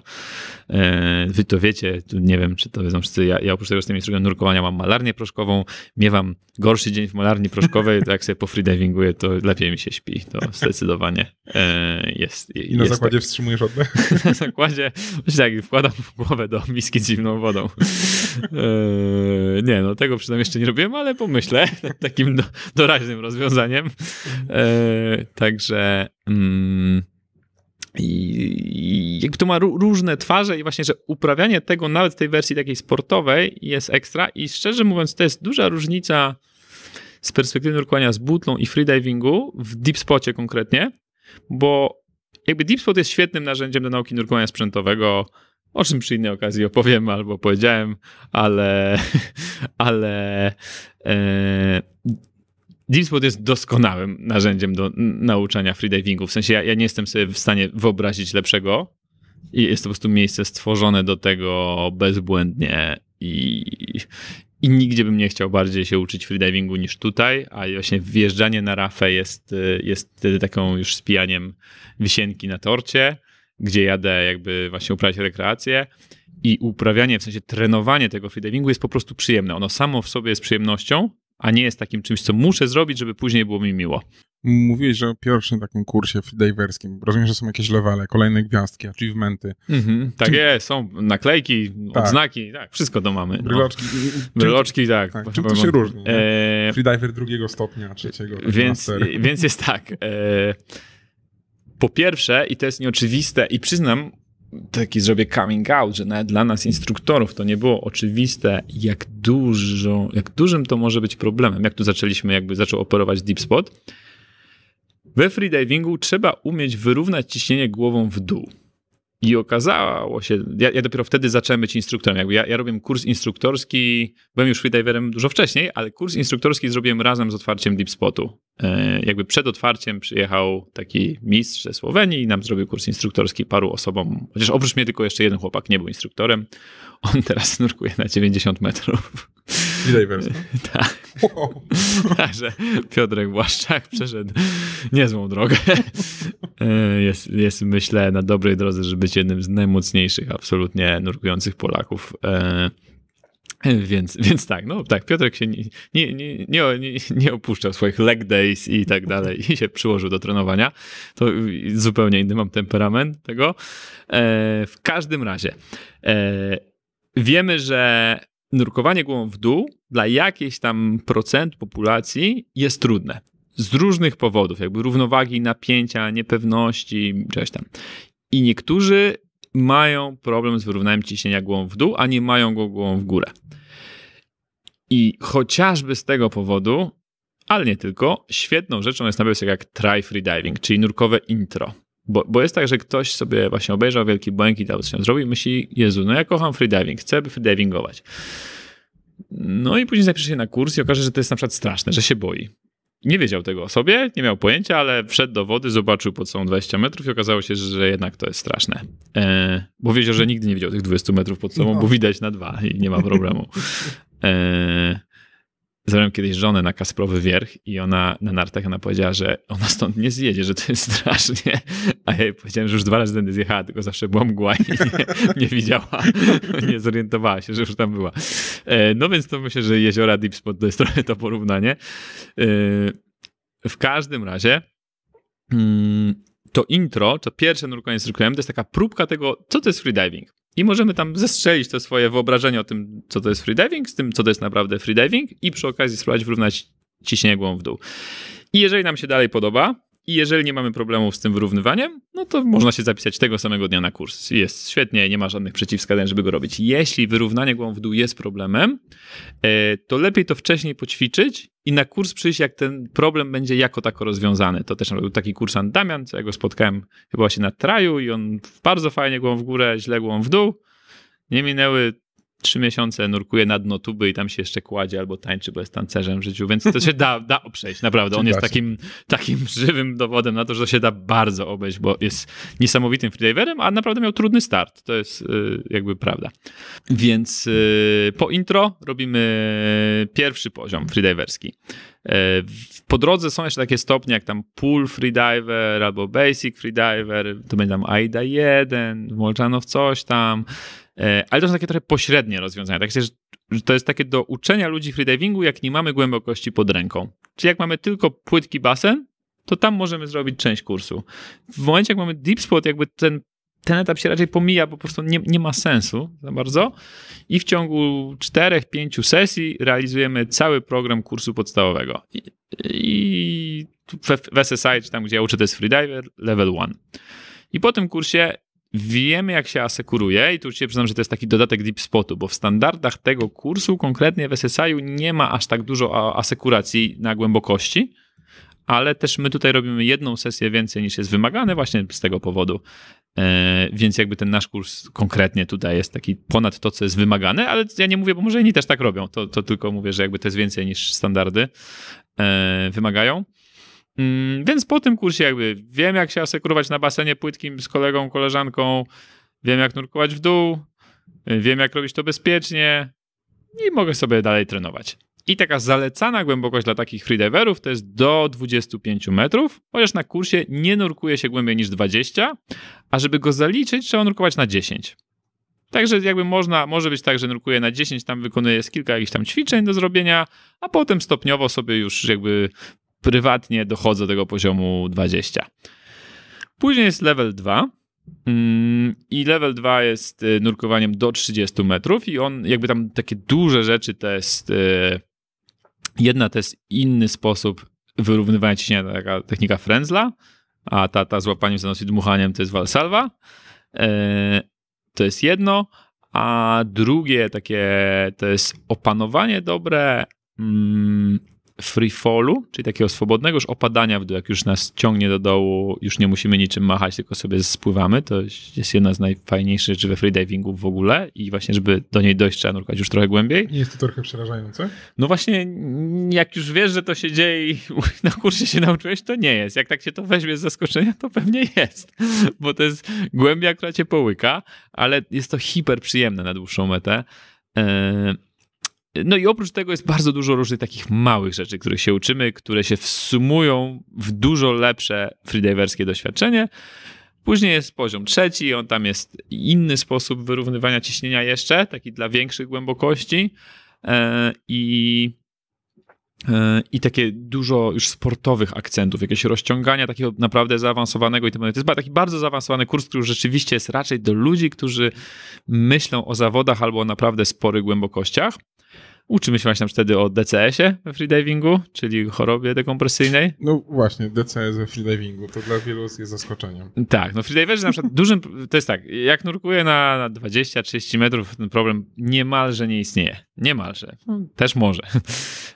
E, wy to wiecie, tu nie wiem, czy to wiedzą wszyscy. Ja, ja oprócz tego, z tym instruktorem nurkowania mam malarnię proszkową, miewam gorszy dzień w malarni proszkowej, to jak sobie po freedivinguję, to lepiej mi się śpi. To zdecydowanie e, jest. I na jest zakładzie tak. wstrzymujesz oddech? na zakładzie, właśnie tak, wkładam w głowę do miski zimną wodą. Eee, nie, no tego przynajmniej jeszcze nie robiłem, ale pomyślę takim do, doraźnym rozwiązaniem. Eee, także. Mm, i, jakby to ma różne twarze i właśnie, że uprawianie tego nawet w tej wersji takiej sportowej jest ekstra i szczerze mówiąc to jest duża różnica z perspektywy nurkowania z butlą i freedivingu w deep spocie konkretnie, bo jakby deep spot jest świetnym narzędziem do nauki nurkowania sprzętowego, o czym przy innej okazji opowiem albo powiedziałem, ale, ale e, DeepSpot jest doskonałym narzędziem do nauczania freedivingu. W sensie ja, ja nie jestem sobie w stanie wyobrazić lepszego i jest to po prostu miejsce stworzone do tego bezbłędnie i, i nigdzie bym nie chciał bardziej się uczyć freedivingu niż tutaj, a właśnie wjeżdżanie na rafę jest, jest taką już spijaniem wisienki na torcie gdzie jadę jakby właśnie uprawiać rekreację i uprawianie, w sensie trenowanie tego freedivingu jest po prostu przyjemne. Ono samo w sobie jest przyjemnością, a nie jest takim czymś, co muszę zrobić, żeby później było mi miło. Mówiłeś, że o pierwszym takim kursie freediverskim, rozumiem, że są jakieś lewale, kolejne gwiazdki, achievementy. Mhm, tak Czym... jest, są naklejki, tak. odznaki, tak, wszystko to mamy. Bryloczki. No. Bryloczki, Czym... tak. tak. Czym to się różni? E... Freediver drugiego stopnia, trzeciego. Więc, więc jest tak, e... Po pierwsze, i to jest nieoczywiste, i przyznam, taki zrobię coming out, że nawet dla nas instruktorów to nie było oczywiste, jak dużo, jak dużym to może być problemem, jak tu zaczęliśmy, jakby zaczął operować Deep Spot. We freedivingu trzeba umieć wyrównać ciśnienie głową w dół. I okazało się, ja, ja, dopiero wtedy zacząłem być instruktorem. Jakby ja, ja robiłem kurs instruktorski, byłem już freediverem dużo wcześniej, ale kurs instruktorski zrobiłem razem z otwarciem Deep Spotu. E, jakby przed otwarciem przyjechał taki mistrz ze Słowenii i nam zrobił kurs instruktorski paru osobom. Chociaż oprócz mnie tylko jeszcze jeden chłopak nie był instruktorem. On teraz nurkuje na 90 metrów. Witaj pewnie. tak. Także Piotrek Błaszczak przeszedł niezłą drogę. E, jest, jest, myślę, na dobrej drodze, żeby być jednym z najmocniejszych, absolutnie nurkujących Polaków. E, e, więc, więc tak, no tak, Piotrek się nie, nie, nie, nie, nie opuszczał swoich leg days i tak dalej i się przyłożył do trenowania. To zupełnie inny mam temperament tego. w każdym razie, wiemy, że nurkowanie głową w dół dla jakiejś tam procent populacji jest trudne. Z różnych powodów, jakby równowagi, napięcia, niepewności, czegoś tam. I niektórzy mają problem z wyrównaniem ciśnienia głową w dół, a nie mają go głową w górę. I chociażby z tego powodu, ale nie tylko, świetną rzeczą jest nabyć jak try freediving, czyli nurkowe intro. Bo, bo jest tak, że ktoś sobie właśnie obejrzał Wielki Błękit albo coś zrobił i myśli, Jezu, no ja kocham freediving, chcę freedivingować. No i później zapisze się na kurs i okaże, że to jest na przykład straszne, że się boi. Nie wiedział tego o sobie, nie miał pojęcia, ale wszedł do wody, zobaczył pod sobą 20 metrów i okazało się, że jednak to jest straszne. E, bo wiedział, że nigdy nie widział tych 20 metrów pod sobą, no. bo widać na dwa i nie ma problemu. E, zabrałem kiedyś żonę na Kasprowy Wierch i ona na nartach, ona powiedziała, że ona stąd nie zjedzie, że to jest strasznie. A ja jej powiedziałem, że już dwa razy będę zjechała, tylko zawsze była mgła i nie, nie widziała, nie zorientowała się, że już tam była. E, no więc to myślę, że jeziora Deep Spot to jest trochę to porównanie. E, w każdym razie mm, to intro, to pierwsze nurkowanie z to jest taka próbka tego, co to jest freediving i możemy tam zestrzelić to swoje wyobrażenie o tym, co to jest freediving, z tym, co to jest naprawdę freediving i przy okazji spróbować wyrównać ciśnienie głową w dół. I jeżeli nam się dalej podoba, i jeżeli nie mamy problemów z tym wyrównywaniem, no to można się zapisać tego samego dnia na kurs. Jest świetnie, nie ma żadnych przeciwwskazań, żeby go robić. Jeśli wyrównanie głową w dół jest problemem, e, to lepiej to wcześniej poćwiczyć i na kurs przyjść, jak ten problem będzie jako tako rozwiązany. To też był taki kursant Damian, co ja go spotkałem chyba się na traju i on bardzo fajnie głową w górę, źle głową w dół. Nie minęły trzy miesiące nurkuje na dno tuby i tam się jeszcze kładzie albo tańczy, bo jest tancerzem w życiu, więc to się da, da obejść, naprawdę. On jest takim, takim żywym dowodem na to, że to się da bardzo obejść, bo jest niesamowitym freediverem, a naprawdę miał trudny start. To jest y, jakby prawda. Więc y, po intro robimy pierwszy poziom freediverski. Y, po drodze są jeszcze takie stopnie jak tam pool freediver albo basic freediver, to będzie tam AIDA 1, w coś tam, E, ale to są takie trochę pośrednie rozwiązania. Tak, że to jest takie do uczenia ludzi freedivingu, jak nie mamy głębokości pod ręką. Czyli jak mamy tylko płytki basen, to tam możemy zrobić część kursu. W momencie, jak mamy deep spot, jakby ten, ten etap się raczej pomija, bo po prostu nie, nie ma sensu za bardzo. I w ciągu 4-5 sesji realizujemy cały program kursu podstawowego. I, i w, w SSI, czy tam, gdzie ja uczę, to jest freediver level 1. I po tym kursie wiemy, jak się asekuruje i tu się przyznam, że to jest taki dodatek deep spotu, bo w standardach tego kursu konkretnie w SSI-u nie ma aż tak dużo asekuracji na głębokości, ale też my tutaj robimy jedną sesję więcej niż jest wymagane właśnie z tego powodu. E, więc jakby ten nasz kurs konkretnie tutaj jest taki ponad to, co jest wymagane, ale ja nie mówię, bo może inni też tak robią, to, to tylko mówię, że jakby to jest więcej niż standardy e, wymagają. Mm, więc po tym kursie jakby wiem, jak się asekurować na basenie płytkim z kolegą, koleżanką, wiem, jak nurkować w dół, y, wiem, jak robić to bezpiecznie i mogę sobie dalej trenować. I taka zalecana głębokość dla takich freediverów to jest do 25 metrów, chociaż na kursie nie nurkuje się głębiej niż 20, a żeby go zaliczyć, trzeba nurkować na 10. Także jakby można, może być tak, że nurkuję na 10, tam wykonuję kilka jakichś tam ćwiczeń do zrobienia, a potem stopniowo sobie już jakby prywatnie dochodzę do tego poziomu 20. Później jest level 2. Mm, I level 2 jest y, nurkowaniem do 30 metrów, i on jakby tam takie duże rzeczy to jest. Y, jedna to jest inny sposób wyrównywania ciśnienia, taka technika Frenzla, a ta, ta złapaniem za nos i dmuchaniem to jest Valsalva. Y, to jest jedno, a drugie takie to jest opanowanie dobre, mm, free fallu, czyli takiego swobodnego już opadania w dół, jak już nas ciągnie do dołu, już nie musimy niczym machać, tylko sobie spływamy. To jest jedna z najfajniejszych rzeczy we freedivingu w ogóle i właśnie, żeby do niej dojść, trzeba nurkać już trochę głębiej. Nie jest to trochę przerażające? No właśnie, jak już wiesz, że to się dzieje i na kursie się nauczyłeś, to nie jest. Jak tak się to weźmie z zaskoczenia, to pewnie jest, bo to jest głębia, która cię połyka, ale jest to hiper przyjemne na dłuższą metę. Yy no i oprócz tego jest bardzo dużo różnych takich małych rzeczy, których się uczymy, które się wsumują w dużo lepsze freediverskie doświadczenie. Później jest poziom trzeci, on tam jest inny sposób wyrównywania ciśnienia jeszcze, taki dla większych głębokości e, i, e, i takie dużo już sportowych akcentów, jakieś rozciągania takiego naprawdę zaawansowanego i tak To jest taki bardzo zaawansowany kurs, który rzeczywiście jest raczej do ludzi, którzy myślą o zawodach albo o naprawdę sporych głębokościach. Uczymy się właśnie wtedy o DCS-ie we freedivingu, czyli chorobie dekompresyjnej. No właśnie, DCS we freedivingu, to dla wielu jest zaskoczeniem. Tak, no freediverzy na przykład dużym, to jest tak, jak nurkuję na, na 20-30 metrów, ten problem niemalże nie istnieje. Niemalże. No, też może.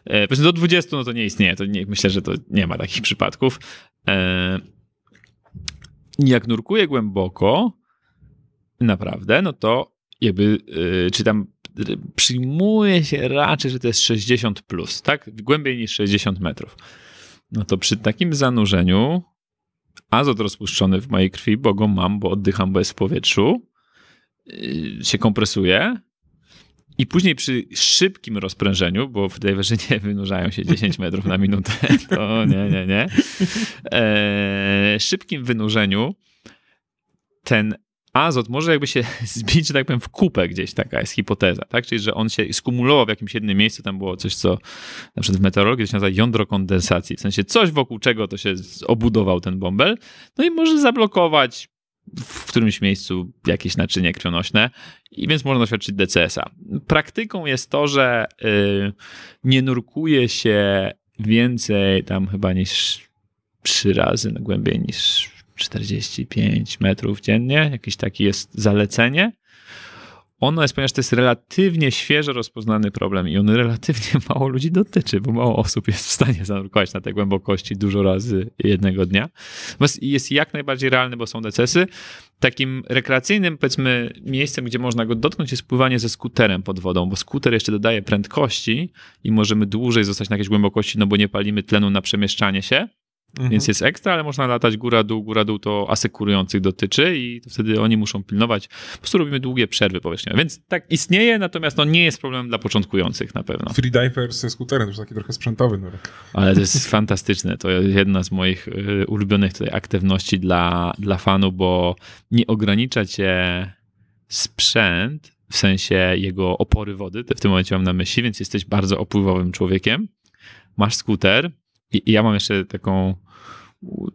E, Powiedzmy do 20 no to nie istnieje, to nie, myślę, że to nie ma takich przypadków. E, jak nurkuję głęboko, naprawdę, no to jakby, e, czy tam przyjmuje się raczej, że to jest 60 plus, tak? Głębiej niż 60 metrów. No to przy takim zanurzeniu azot rozpuszczony w mojej krwi, bo go mam, bo oddycham, bo jest w powietrzu, yy, się kompresuje i później przy szybkim rozprężeniu, bo w tej nie wynurzają się 10 metrów na minutę, to nie, nie, nie. E, szybkim wynurzeniu ten azot może jakby się zbić, że tak powiem, w kupę gdzieś, taka jest hipoteza, tak? Czyli, że on się skumulował w jakimś jednym miejscu, tam było coś, co na przykład w meteorologii się nazywa jądro kondensacji, w sensie coś, wokół czego to się obudował ten bąbel, no i może zablokować w którymś miejscu jakieś naczynie krwionośne i więc można doświadczyć DCS-a. Praktyką jest to, że yy, nie nurkuje się więcej tam chyba niż trzy razy na głębiej niż 45 metrów dziennie, jakieś takie jest zalecenie. Ono jest, ponieważ to jest relatywnie świeżo rozpoznany problem i on relatywnie mało ludzi dotyczy, bo mało osób jest w stanie zanurkować na te głębokości dużo razy jednego dnia. jest jak najbardziej realny, bo są decesy. Takim rekreacyjnym, powiedzmy, miejscem, gdzie można go dotknąć, jest pływanie ze skuterem pod wodą, bo skuter jeszcze dodaje prędkości i możemy dłużej zostać na jakiejś głębokości, no bo nie palimy tlenu na przemieszczanie się. Mhm. Więc jest ekstra, ale można latać góra-dół, góra-dół to asekurujących dotyczy i to wtedy oni muszą pilnować. Po prostu robimy długie przerwy powierzchniowe. Więc tak istnieje, natomiast no nie jest problem dla początkujących na pewno. Freediver ze skuterem, to już taki trochę sprzętowy nurek. No. Ale to jest fantastyczne. To jest jedna z moich y, ulubionych tutaj aktywności dla, dla fanów, bo nie ogranicza cię sprzęt, w sensie jego opory wody, w tym momencie mam na myśli, więc jesteś bardzo opływowym człowiekiem. Masz skuter, i, ja mam jeszcze taką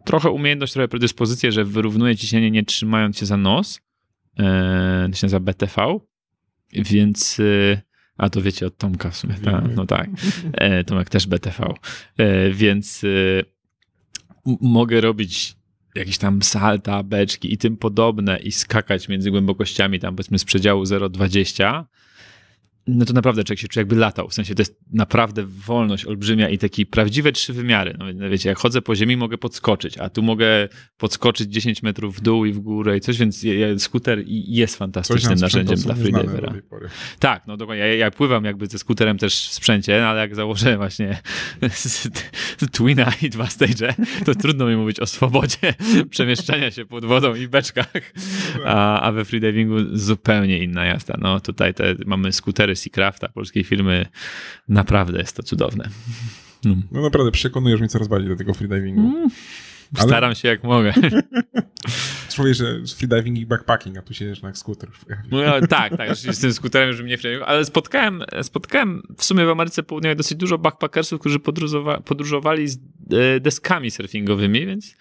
trochę umiejętność, trochę predyspozycję, że wyrównuję ciśnienie nie trzymając się za nos. Yy, to się za BTV. Więc. Yy, a to wiecie od Tomka w sumie, ta, no tak. E, Tomek też BTV. E, więc e, mogę robić jakieś tam salta, beczki i tym podobne i skakać między głębokościami tam powiedzmy z przedziału 0,20 no to naprawdę człowiek się czuje jakby latał. W sensie to jest naprawdę wolność olbrzymia i takie prawdziwe trzy wymiary. No, no wiecie, jak chodzę po ziemi, mogę podskoczyć, a tu mogę podskoczyć 10 metrów w dół i w górę i coś, więc skuter jest fantastycznym narzędziem dla freedivera. Tak, no dokładnie. Ja, ja, pływam jakby ze skuterem też w sprzęcie, no ale jak założę właśnie Twina i dwa stage, to trudno mi mówić o swobodzie przemieszczania się pod wodą i beczkach, a, a we freedivingu zupełnie inna jazda. No tutaj te, mamy skutery wersji Krafta, polskiej firmy, naprawdę jest to cudowne. Mm. No naprawdę, przekonujesz mnie coraz bardziej do tego freedivingu. Mm. Ale... Staram się jak mogę. Człowiek, że freediving i backpacking, a tu siedzisz na skuter. No, tak, tak, z tym skuterem już mnie freediving, ale spotkałem, spotkałem w sumie w Ameryce Południowej dosyć dużo backpackersów, którzy podróżowa podróżowali z e, deskami surfingowymi, więc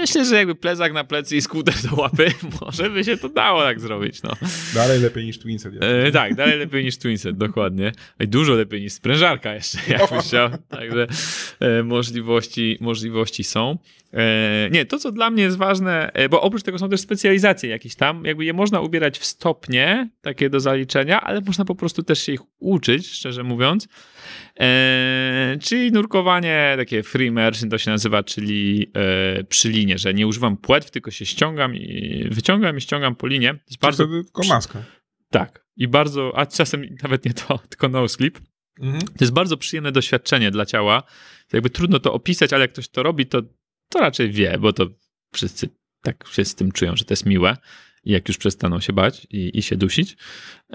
Myślę, że jakby plezak na plecy i skuter do łapy, może by się to dało tak zrobić. No. Dalej lepiej niż Twinset. E, tak, dalej lepiej niż Twinset, dokładnie. I dużo lepiej niż sprężarka jeszcze, jakbyś chciał. Także e, możliwości, możliwości są. E, nie, to co dla mnie jest ważne, e, bo oprócz tego są też specjalizacje jakieś tam, jakby je można ubierać w stopnie, takie do zaliczenia, ale można po prostu też się ich uczyć, szczerze mówiąc. E, czyli nurkowanie, takie free immersion to się nazywa, czyli e, przyli linie, że nie używam płetw, tylko się ściągam i wyciągam i ściągam po linie. Jest bardzo... Tylko maska. Tak. I bardzo, a czasem nawet nie to, tylko no clip. Mhm. To jest bardzo przyjemne doświadczenie dla ciała. jakby trudno to opisać, ale jak ktoś to robi, to, to raczej wie, bo to wszyscy tak się z tym czują, że to jest miłe i jak już przestaną się bać i, i się dusić,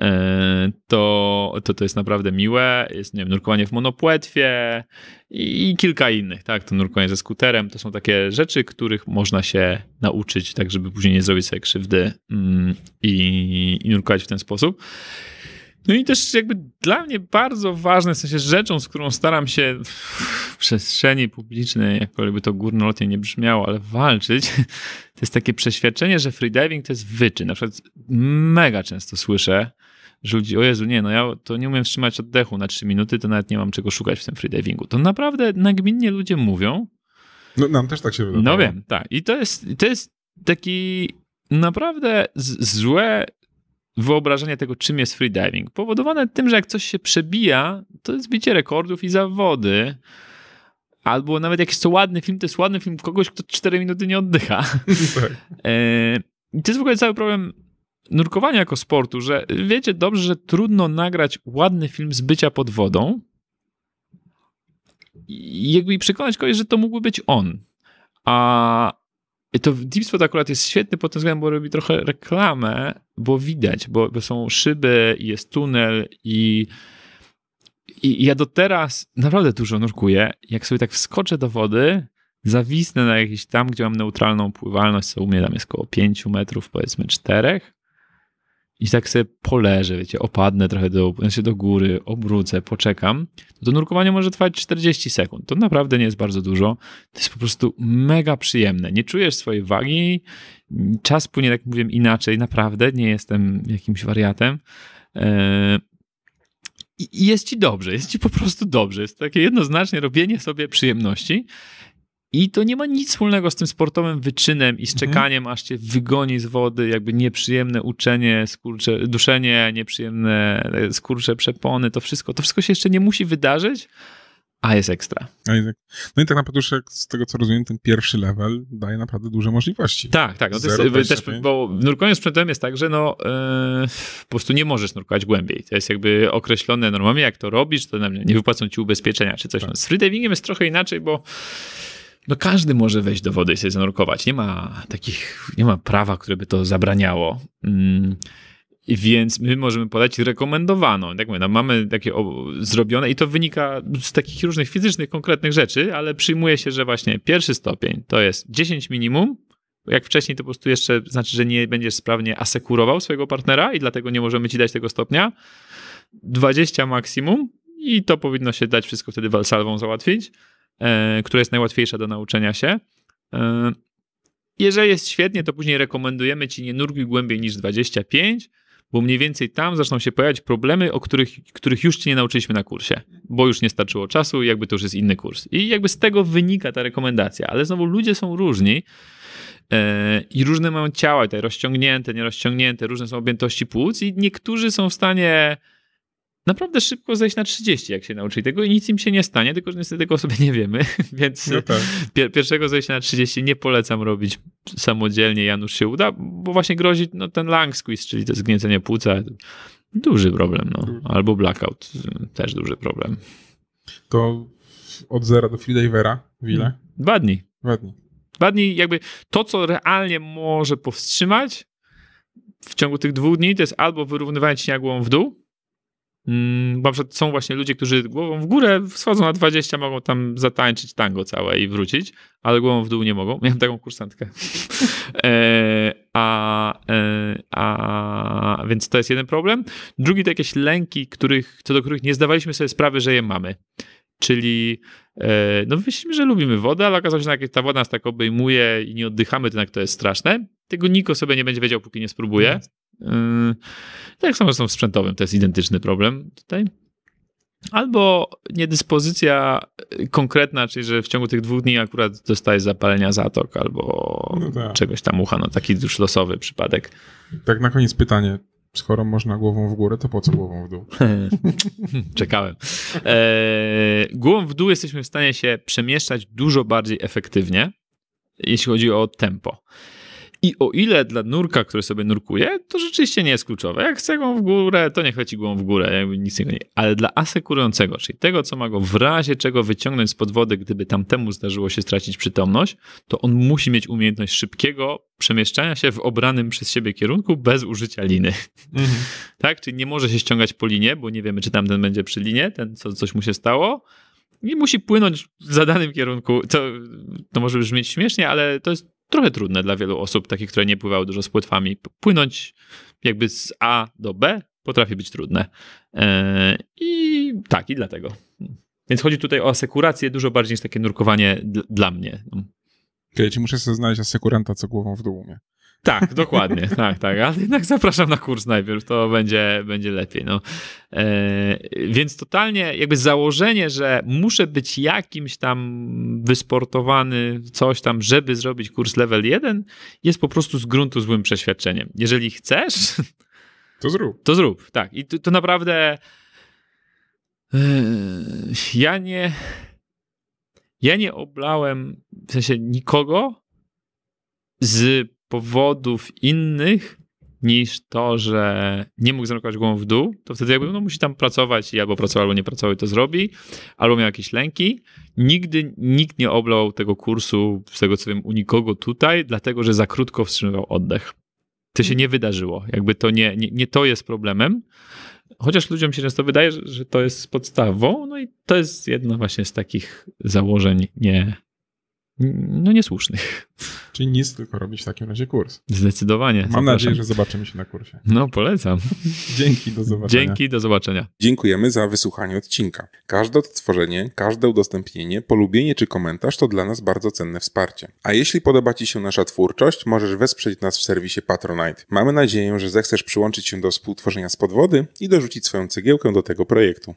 e, to, to to jest naprawdę miłe. Jest, nie wiem, nurkowanie w monopłetwie i, i kilka innych, tak? To nurkowanie ze skuterem, to są takie rzeczy, których można się nauczyć, tak żeby później nie zrobić sobie krzywdy mm, i, i nurkować w ten sposób. No i też jakby dla mnie bardzo ważne, w sensie rzeczą, z którą staram się w przestrzeni publicznej, jakkolwiek to górnolotnie nie brzmiało, ale walczyć, to jest takie przeświadczenie, że freediving to jest wyczyn. Na przykład mega często słyszę, że ludzi, o Jezu, nie, no ja to nie umiem wstrzymać oddechu na trzy minuty, to nawet nie mam czego szukać w tym freedivingu. To naprawdę nagminnie ludzie mówią. No, nam też tak się wydaje. No wiem, tak. I to jest, to jest taki naprawdę złe wyobrażenie tego, czym jest freediving. Powodowane tym, że jak coś się przebija, to jest bicie rekordów i zawody. Albo nawet jak jest to ładny film, to jest ładny film kogoś, kto 4 minuty nie oddycha. Tak. E, I to jest w ogóle cały problem nurkowania jako sportu, że wiecie dobrze, że trudno nagrać ładny film z bycia pod wodą i jakby przekonać kogoś, że to mógłby być on. A to Deep Spot akurat jest świetny pod tym względem, bo robi trochę reklamę, bo widać, bo, bo są szyby, jest tunel i, i ja do teraz naprawdę dużo nurkuję. Jak sobie tak wskoczę do wody, zawisnę na jakiejś tam, gdzie mam neutralną pływalność, co u mnie tam jest około 5 metrów, powiedzmy 4, i tak sobie poleżę, wiecie, opadnę trochę do, znaczy do góry, obrócę, poczekam, to, no to nurkowanie może trwać 40 sekund. To naprawdę nie jest bardzo dużo. To jest po prostu mega przyjemne. Nie czujesz swojej wagi, czas płynie, tak jak mówiłem, inaczej. Naprawdę nie jestem jakimś wariatem. Eee, I jest ci dobrze, jest ci po prostu dobrze. Jest takie jednoznacznie robienie sobie przyjemności i to nie ma nic wspólnego z tym sportowym wyczynem i z mhm. czekaniem, mhm. aż cię wygoni z wody, jakby nieprzyjemne uczenie, skurcze, duszenie, nieprzyjemne e, skurcze przepony, to wszystko, to wszystko się jeszcze nie musi wydarzyć, a jest ekstra. No i tak naprawdę już z tego co rozumiem, ten pierwszy level daje naprawdę duże możliwości. Tak, tak. No to jest, e, też, bo w nurkowaniu sprzętem jest tak, że no, yy, po prostu nie możesz nurkować głębiej. To jest jakby określone Normalnie jak to robisz, to nie wypłacą ci ubezpieczenia czy coś. Tak. No, z freedivingiem jest trochę inaczej, bo no każdy może wejść do wody i sobie zanurkować. Nie ma takich, nie ma prawa, które by to zabraniało. Mm, więc my możemy podać rekomendowaną. Jak mówię, no mamy takie zrobione i to wynika z takich różnych fizycznych, konkretnych rzeczy, ale przyjmuje się, że właśnie pierwszy stopień to jest 10 minimum, jak wcześniej, to po prostu jeszcze znaczy, że nie będziesz sprawnie asekurował swojego partnera i dlatego nie możemy ci dać tego stopnia. 20 maksimum i to powinno się dać wszystko wtedy walsalwą załatwić. E, która jest najłatwiejsza do nauczenia się. E, jeżeli jest świetnie, to później rekomendujemy ci nie nurkuj głębiej niż 25, bo mniej więcej tam zaczną się pojawiać problemy, o których, których już ci nie nauczyliśmy na kursie, bo już nie starczyło czasu, jakby to już jest inny kurs. I jakby z tego wynika ta rekomendacja, ale znowu ludzie są różni e, i różne mają ciała, te rozciągnięte, nierozciągnięte, różne są objętości płuc i niektórzy są w stanie naprawdę szybko zejść na 30, jak się nauczyli tego i nic im się nie stanie, tylko że niestety tego sobie nie wiemy, więc no tak. pier pierwszego zejścia na 30 nie polecam robić samodzielnie, Janusz się uda, bo właśnie grozi no, ten lung squeeze, czyli to zgniecenie płuca, duży problem, no. albo blackout, też duży problem. To od zera do freedivera, ile? Hmm. Dwa dni. Dwa dni. Dwa dni jakby to, co realnie może powstrzymać w ciągu tych dwóch dni, to jest albo wyrównywanie cienia głową w dół, Mm, bo są właśnie ludzie, którzy głową w górę schodzą na 20, mogą tam zatańczyć tango całe i wrócić, ale głową w dół nie mogą. Miałem taką kursantkę. e, a, e, a, więc to jest jeden problem. Drugi to jakieś lęki, których, co do których nie zdawaliśmy sobie sprawy, że je mamy. Czyli e, no myślimy, że lubimy wodę, ale okazało się, że ta woda nas tak obejmuje i nie oddychamy, to jednak to jest straszne. Tego Niko sobie nie będzie wiedział, póki nie spróbuje. Mhm. Yy, tak samo są w sprzętowym, to jest identyczny problem tutaj. Albo niedyspozycja konkretna, czyli że w ciągu tych dwóch dni akurat dostajesz zapalenia zatok albo no tak. czegoś tam ucha, no taki już losowy przypadek. Tak na koniec pytanie, skoro można głową w górę, to po co głową w dół? Czekałem. E, głową w dół jesteśmy w stanie się przemieszczać dużo bardziej efektywnie, jeśli chodzi o tempo. I o ile dla nurka, który sobie nurkuje, to rzeczywiście nie jest kluczowe. Jak chce głową w górę, to niech leci głową w górę, jakby nic nie. Ale dla asekurującego, czyli tego, co ma go w razie czego wyciągnąć z wody, gdyby tamtemu zdarzyło się stracić przytomność, to on musi mieć umiejętność szybkiego przemieszczania się w obranym przez siebie kierunku bez użycia liny. Mhm. Tak? Czyli nie może się ściągać po linie, bo nie wiemy, czy tamten będzie przy linie, ten, co, coś mu się stało i musi płynąć w zadanym kierunku. To, to może brzmieć śmiesznie, ale to jest trochę trudne dla wielu osób, takich, które nie pływały dużo z płetwami. Płynąć jakby z A do B potrafi być trudne. E, I tak, i dlatego. Więc chodzi tutaj o asekurację dużo bardziej niż takie nurkowanie dla mnie. Ja ci muszę sobie znaleźć asekuranta, co głową w dół tak, dokładnie, tak, tak, ale jednak zapraszam na kurs najpierw, to będzie, będzie lepiej, no. E, więc totalnie jakby założenie, że muszę być jakimś tam wysportowany, coś tam, żeby zrobić kurs level 1 jest po prostu z gruntu złym przeświadczeniem. Jeżeli chcesz... To zrób. To zrób, tak. I to, to naprawdę... E, ja nie... Ja nie oblałem, w sensie nikogo z powodów innych niż to, że nie mógł zamykać głową w dół, to wtedy jakby no, musi tam pracować i albo pracował, albo nie pracował i to zrobi, albo miał jakieś lęki. Nigdy nikt nie oblał tego kursu, z tego co wiem, u nikogo tutaj, dlatego że za krótko wstrzymywał oddech. To się nie wydarzyło. Jakby to nie, nie, nie to jest problemem. Chociaż ludziom się często wydaje, że, że to jest podstawą, no i to jest jedno właśnie z takich założeń nie, no niesłusznych. Czyli nic, tylko robić w takim razie kurs. Zdecydowanie. Mam zapraszam. nadzieję, że zobaczymy się na kursie. No, polecam. Dzięki, do zobaczenia. Dzięki, do zobaczenia. Dziękujemy za wysłuchanie odcinka. Każde odtworzenie, każde udostępnienie, polubienie czy komentarz to dla nas bardzo cenne wsparcie. A jeśli podoba Ci się nasza twórczość, możesz wesprzeć nas w serwisie Patronite. Mamy nadzieję, że zechcesz przyłączyć się do współtworzenia z podwody i dorzucić swoją cegiełkę do tego projektu.